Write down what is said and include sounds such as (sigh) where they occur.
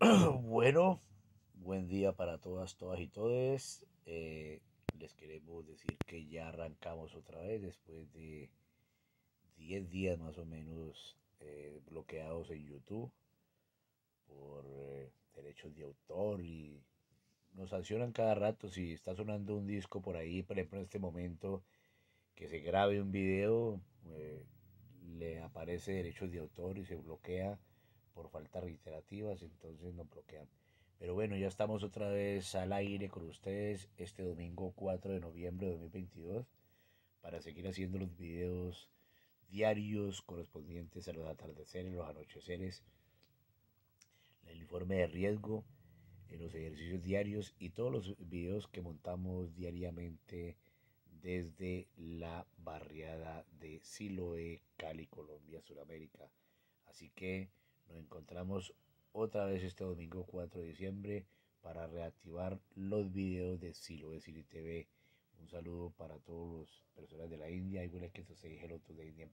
(clears throat) bueno, buen día para todas, todas y todes. Eh, les queremos decir que ya arrancamos otra vez después de 10 días más o menos eh, bloqueados en YouTube por eh, derechos de autor y nos sancionan cada rato si está sonando un disco por ahí, por ejemplo en este momento que se grabe un video, le aparece derechos de autor y se bloquea por de reiterativas, entonces nos bloquean. Pero bueno, ya estamos otra vez al aire con ustedes este domingo 4 de noviembre de 2022 para seguir haciendo los videos diarios correspondientes a los atardeceres, los anocheceres, el informe de riesgo, eh, los ejercicios diarios y todos los videos que montamos diariamente desde la barriada de Siloe, Cali, Colombia, Sudamérica. Así que nos encontramos otra vez este domingo 4 de diciembre para reactivar los videos de Silo de TV. Un saludo para todos los personas de la India, igual que se dije el otro de India.